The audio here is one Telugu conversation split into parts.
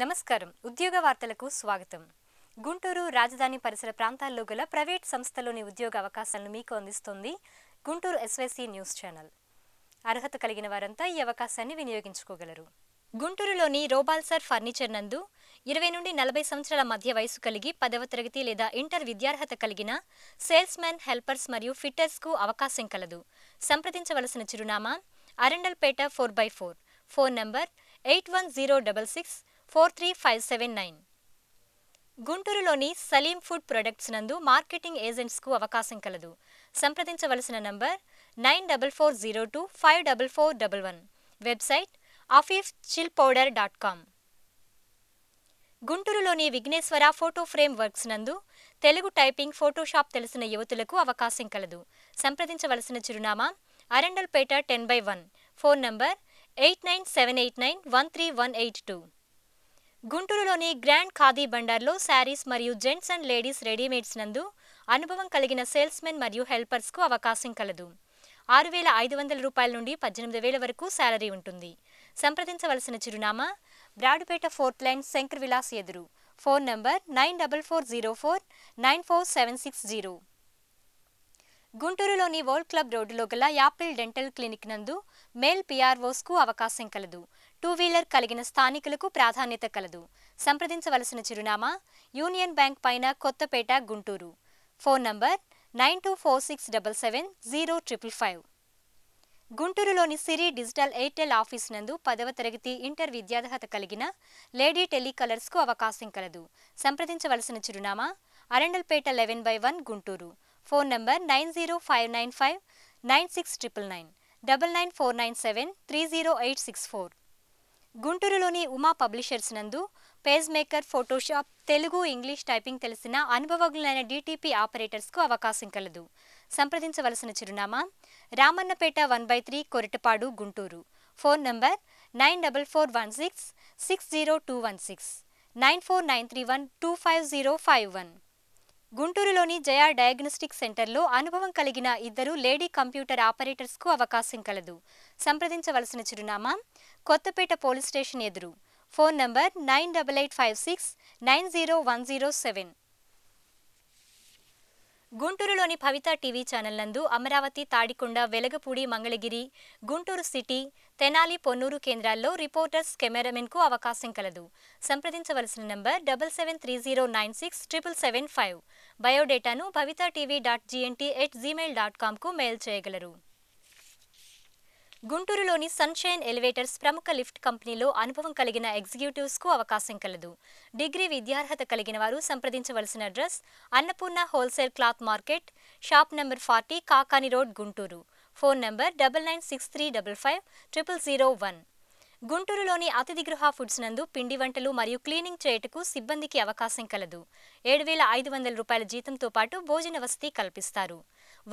నమస్కారం ఉద్యోగ వార్తలకు స్వాగతం గుంటూరు రాజధాని పరిసర ప్రాంతాల్లో గల ప్రైవేట్ సంస్థలోని ఉద్యోగ అవకాశాలను మీకు అందిస్తుంది గుంటూరు ఎస్వైసీ న్యూస్ ఛానల్ అర్హత కలిగిన వారంతా ఈ అవకాశాన్ని వినియోగించుకోగలరు గుంటూరులోని రోబాల్సర్ ఫర్నిచర్ నందు ఇరవై నుండి నలభై సంవత్సరాల మధ్య వయసు కలిగి పదవ తరగతి లేదా ఇంటర్ విద్యార్హత కలిగిన సేల్స్మెన్ హెల్పర్స్ మరియు ఫిట్టర్స్కు అవకాశం కలదు సంప్రదించవలసిన చిరునామా Arundelpet four by four phone number eight one zero double six four three five seven nine గుంటూరులోని సలీం ఫుడ్ ప్రొడక్ట్స్ నందు మార్కెటింగ్ ఏజెంట్స్కు అవకాశం కలదు సంప్రదించవలసిన number nine double four zero two five double four double one website అఫీఫ్ చిల్ పౌడర్ డాట్ కామ్ గుంటూరులోని విఘ్నేశ్వర ఫోటో ఫ్రేమ్ వర్క్స్ నందు తెలుగు టైపింగ్ ఫోటోషాప్ తెలిసిన యువతులకు అవకాశం కలదు సంప్రదించవలసిన చిరునామా Arundelpet ten by one phone number eight nine seven eight nine one three one eight two గుంటూరులోని గ్రాండ్ ఖాదీ బండార్లో శారీస్ మరియు జెంట్స్ అండ్ లేడీస్ రెడీమేడ్స్ నందు అనుభవం కలిగిన సేల్స్మెన్ మరియు హెల్పర్స్కు అవకాశం కలదు ఆరు వేల ఐదు వందల రూపాయల నుండి పద్దెనిమిది వేల వరకు శాలరీ ఉంటుంది సంప్రదించవలసిన చిరునామా బ్రాడుపేట ఫోర్త్ లైన్ శంకర్ విలాస్ ఎదురు phone number nine double four zero four nine four seven six zero గుంటూరులోని వరల్డ్ క్లబ్ రోడ్డులో గల యాపిల్ డెంటల్ క్లినిక్ నందు మేల్ పిఆర్ఓస్కు అవకాశం కలదు టూ వీలర్ కలిగిన స్థానికులకు ప్రాధాన్యత కలదు సంప్రదించవలసిన చిరునామా యూనియన్ బ్యాంక్ పైన Kothapet Guntur phone number nine two four six double seven zero triple five గుంటూరులోని సిరి డిజిటల్ ఎయిర్టెల్ ఆఫీస్ నందు పదవ తరగతి ఇంటర్ విద్యార్హత కలిగిన లేడీ టెలికలర్స్కు అవకాశం కలదు సంప్రదించవలసిన చిరునామా Arundelpet eleven by one Guntur phone number nine zero five nine five nine six triple nine double nine four nine seven three zero eight six four గుంటూరులోని ఉమా పబ్లిషర్స్ నందు page maker photoshop Telugu English typing తెలిసిన అనుభవజ్ఞులైన డీటీపీ ఆపరేటర్స్కు అవకాశం కలదు సంప్రదించవలసిన చిరునామా Ramannapet one by three Koratapadu Guntur phone number nine double four one six six zero two one six nine four nine three one two five zero five one గుంటూరులోని జయా డయాగ్నోస్టిక్ సెంటర్లో అనుభవం కలిగిన ఇద్దరు లేడీ కంప్యూటర్ ఆపరేటర్స్కు అవకాశం కలదు సంప్రదించవలసిన చిరునామా కొత్తపేట పోలీస్ స్టేషన్ ఎదురు phone number nine double eight five six nine zero one zero seven గుంటూరులోని భవిత టీవీ ఛానల్ నందు అమరావతి తాడికొండ వెలగపూడి మంగళగిరి గుంటూరు సిటీ తెనాలి పొన్నూరు కేంద్రాల్లో రిపోర్టర్స్ కెమెరామెన్కు అవకాశం కలదు సంప్రదించవలసిన number double seven three zero nine six triple seven five బయోడేటాను Bhavitha TV dot GNT at Gmail dot కామ్కు మెయిల్ చేయగలరు గుంటూరులోని సన్షైన్ ఎలివేటర్స్ ప్రముఖ లిఫ్ట్ కంపెనీలో అనుభవం కలిగిన ఎగ్జిక్యూటివ్స్కు అవకాశం కలదు డిగ్రీ విద్యార్హత కలిగిన వారు సంప్రదించవలసిన address Annapurna wholesale cloth market shop number forty Kakani road Guntur phone number double nine six three double five triple zero one గుంటూరులోని అతిథి గృహ ఫుడ్స్ నందు పిండి వంటలు మరియు క్లీనింగ్ చేయుటకు సిబ్బందికి అవకాశం కలదు ఏడు వేల ఐదు వందల రూపాయల జీతంతో పాటు భోజన వసతి కల్పిస్తారు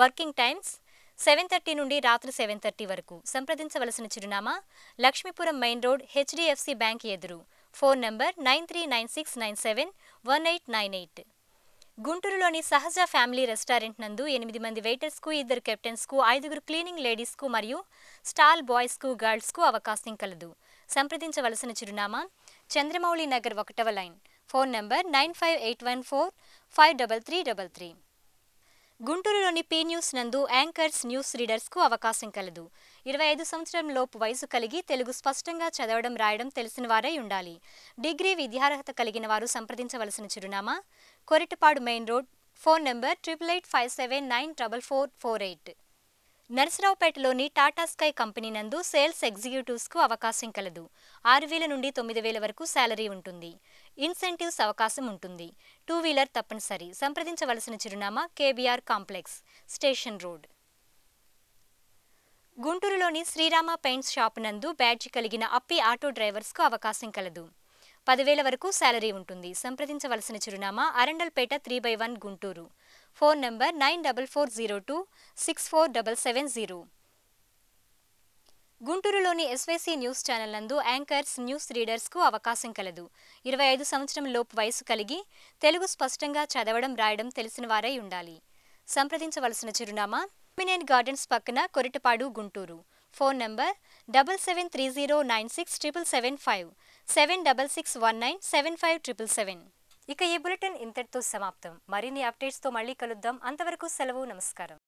వర్కింగ్ టైమ్స్ సెవెన్ థర్టీ నుండి రాత్రి సెవెన్ థర్టీ వరకు సంప్రదించవలసిన చిరునామా Lakshmipuram main road HDFC bank ఎదురు phone number nine three nine six nine seven one eight nine eight గుంటూరులోని సహజ ఫ్యామిలీ రెస్టారెంట్ నందు ఎనిమిది మంది వెయిటర్స్కు ఇద్దరు కెప్టెన్స్కు ఐదుగురు క్లీనింగ్ లేడీస్కు మరియు స్టాల్ బాయ్స్కు గర్ల్స్కు అవకాశం కలదు సంప్రదించవలసిన చిరునామా చంద్రమౌళి నగర్ ఒకటవ line phone number nine five eight one four five double three double three గుంటూరులోని పీ న్యూస్ నందు యాంకర్స్ న్యూస్ రీడర్స్కు అవకాశం కలదు ఇరవై ఐదు సంవత్సరం లోపు వయసు కలిగి తెలుగు స్పష్టంగా చదవడం రాయడం తెలిసిన వారై ఉండాలి డిగ్రీ విద్యార్హత కలిగిన వారు సంప్రదించవలసిన చిరునామా Koritapadu main road phone number triple eight five seven nine double four four eight నరసరావుపేటలోని టాటా స్కై కంపెనీ నందు సేల్స్ ఎగ్జిక్యూటివ్స్కు అవకాశం కలదు ఆరు వేల నుండి తొమ్మిది వేల వరకు శాలరీ ఉంటుంది ఇన్సెంటివ్స్ అవకాశం ఉంటుంది టూ వీలర్ తప్పనిసరి సంప్రదించవలసిన చిరునామా కేబీఆర్ కాంప్లెక్స్ స్టేషన్ రోడ్ గుంటూరులోని శ్రీరామ పెయింట్స్ షాప్ నందు బ్యాడ్జ్ కలిగిన అప్పి ఆటో డ్రైవర్స్కు అవకాశం కలదు పదివేల వరకు శాలరీ ఉంటుంది సంప్రదించవలసిన చిరునామా Arundelpet three by one Guntur phone number nine double four zero two six four double seven zero గుంటూరులోని ఎస్వైసీ న్యూస్ ఛానల్ నందు యాంకర్స్ న్యూస్ రీడర్స్కు అవకాశం కలదు ఇరవై ఐదు సంవత్సరం లోపు వయసు కలిగి తెలుగు స్పష్టంగా చదవడం రాయడం తెలిసిన వారై ఉండాలి సంప్రదించవలసిన చిరునామా మినేన్ గార్డెన్స్ పక్కన Koritapadu Guntur phone number double seven three zero nine six triple seven five seven double six one nine seven five triple seven ఇక ఈ బులెటిన్ ఇంతటితో సమాప్తం మరిన్ని అప్డేట్స్తో మళ్ళీ కలుద్దాం అంతవరకు సెలవు నమస్కారం